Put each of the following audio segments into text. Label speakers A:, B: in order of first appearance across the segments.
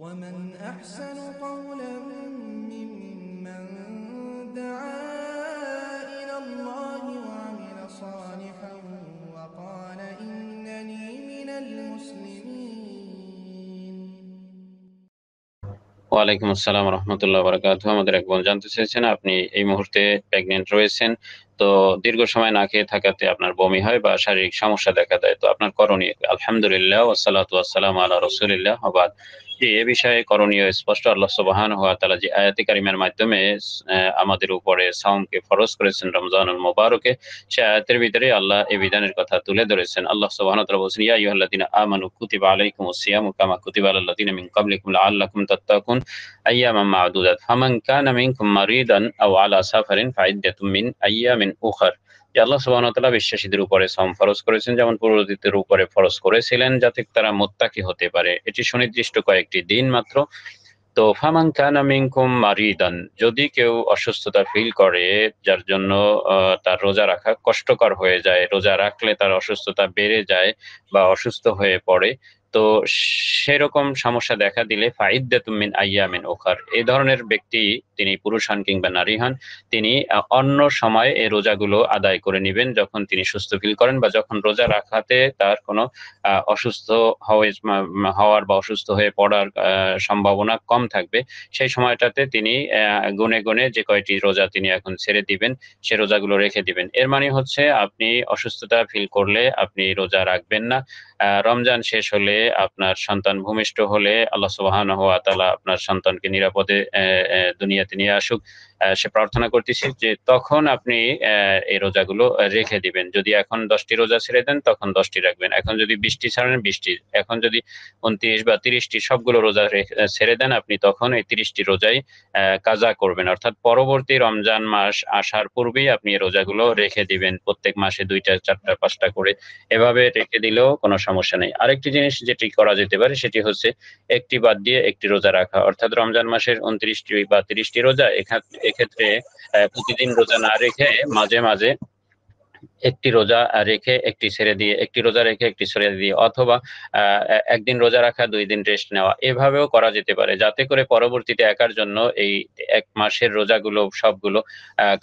A: ومن أحسن قولا ممن دعا إلى الله وعمل صالحا وقال إنني من المسلمين ওয়ালাইকুম আসসালাম রহমতুল্লাহ বরকাত আমাদের এক বোন জানতে চেয়েছেন আপনি এই মুহূর্তে প্রেগনেন্ট রয়েছেন তো দীর্ঘ সময় না খেয়ে থাকাতে আপনার বমি হয় বা শারীরিক সমস্যা দেখা দেয় তো আপনার করণীয় আলহামদুলিল্লাহ ওসালাত ওয়াসালাম আল্লাহ আবাদ জি এ বিষয়ে করণীয় স্পষ্ট আল্লাহ সুবাহান হওয়া তালা যে আয়াতি কারিমের মাধ্যমে আমাদের উপরে সাউমকে ফরজ করেছেন রমজানুল মোবারকে সে আয়াতের ভিতরে আল্লাহ এ বিধানের কথা তুলে ধরেছেন আল্লাহ সুবাহান তালা বলছেন ইয়া ইহল্লাদিন আমানু কুতিবা আলাইকুম সিয়াম কামা কুতিবা আল্লাদিন মিন কাবলিকুম আল্লাহকুম তাত্তাকুন আইয়ামা মাদুদাত ফামান কানা মিনকুম মারিদান আও আলা সাফারিন ফাইদ্দাতুম মিন আইয়ামিন উখর যে আল্লাহ সুবাহতাল্লাহ বিশ্বাসীদের উপরে সম ফরজ করেছেন যেমন পূর্বতীদের উপরে ফরজ করেছিলেন যাতে তারা মোত্তাকি হতে পারে এটি সুনির্দিষ্ট কয়েকটি দিন মাত্র তো ফামাং কানামিংকুম মারিদান যদি কেউ অসুস্থতা ফিল করে যার জন্য তার রোজা রাখা কষ্টকর হয়ে যায় রোজা রাখলে তার অসুস্থতা বেড়ে যায় বা অসুস্থ হয়ে পড়ে তো সেরকম সমস্যা দেখা দিলে ফাইদ্দাতুমিন আইয়ামিন ওখার এই ধরনের ব্যক্তি তিনি পুরুষ হন কিংবা নারী হন তিনি অন্য সময় এই রোজাগুলো আদায় করে নেবেন যখন তিনি সুস্থ ফিল করেন বা যখন রোজা রাখাতে তার কোনো অসুস্থ হয়ে হওয়ার বা অসুস্থ হয়ে পড়ার সম্ভাবনা কম থাকবে সেই সময়টাতে তিনি গুনে গুনে যে কয়টি রোজা তিনি এখন ছেড়ে দিবেন সে রোজাগুলো রেখে দিবেন এর মানে হচ্ছে আপনি অসুস্থতা ফিল করলে আপনি রোজা রাখবেন না রমজান শেষ হলে আপনার সন্তান ভূমিষ্ঠ হলে আল্লাহ সুবাহ আপনার সন্তানকে নিরাপদে দুনিয়াতে নিয়ে আসুক সে প্রার্থনা করতেছি যে তখন আপনি এই রোজাগুলো রেখে দিবেন যদি এখন দশটি রোজা ছেড়ে দেন তখন দশটি রাখবেন এখন যদি বিশটি ছাড়েন বৃষ্টি এখন যদি উনত্রিশ বা তিরিশটি সবগুলো রোজা ছেড়ে দেন আপনি তখন এই তিরিশটি রোজাই কাজা করবেন অর্থাৎ পরবর্তী রমজান মাস আসার পূর্বেই আপনি রোজাগুলো রেখে দিবেন প্রত্যেক মাসে দুইটা চারটা পাঁচটা করে এভাবে রেখে দিলেও কোনো সমস্যা নেই আরেকটি জিনিস যেটি করা যেতে পারে সেটি হচ্ছে একটি বাদ দিয়ে একটি রোজা রাখা অর্থাৎ রমজান মাসের উনত্রিশটি বা তিরিশটি রোজা এখান এক্ষেত্রে প্রতিদিন রোজা না রেখে মাঝে মাঝে একটি রোজা রেখে একটি ছেড়ে দিয়ে একটি রোজা রেখে একটি ছেড়ে দিয়ে অথবা একদিন রোজা রাখা দুই দিন রেস্ট নেওয়া এভাবেও করা যেতে পারে যাতে করে পরবর্তীতে একার জন্য এই এক মাসের রোজাগুলো সবগুলো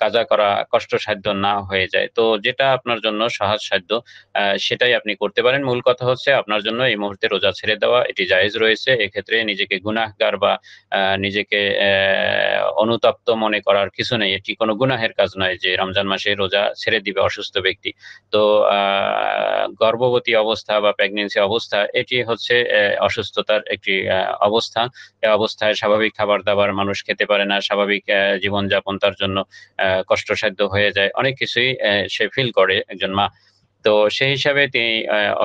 A: কাজা করা কষ্টসাধ্য না হয়ে যায় তো যেটা আপনার জন্য সাধ্য সেটাই আপনি করতে পারেন মূল কথা হচ্ছে আপনার জন্য এই মুহূর্তে রোজা ছেড়ে দেওয়া এটি জায়েজ রয়েছে এক্ষেত্রে নিজেকে গুনাহগার বা নিজেকে অনুতপ্ত মনে করার কিছু নেই এটি কোনো গুনাহের কাজ নয় যে রমজান মাসে রোজা ছেড়ে দিবে অসুস্থ ব্যক্তি তো গর্ভবতী অবস্থা বা প্রেগনেন্সি অবস্থা এটি হচ্ছে অসুস্থতার একটি অবস্থা এই অবস্থায় স্বাভাবিক খাবার দাবার মানুষ খেতে পারে না স্বাভাবিক জীবনযাপন তার জন্য কষ্টসাধ্য হয়ে যায় অনেক কিছুই সে ফিল করে একজন মা তো সেই হিসাবে তিনি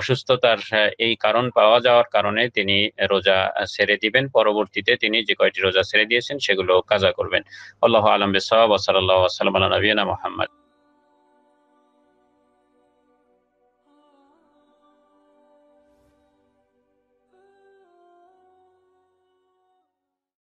A: অসুস্থতার এই কারণ পাওয়া যাওয়ার কারণে তিনি রোজা ছেড়ে দিবেন পরবর্তীতে তিনি যে কয়টি রোজা ছেড়ে দিয়েছেন সেগুলো কাজা করবেন আল্লাহ আলম বেসব ওসাল্লাহ নবীনা মোহাম্মদ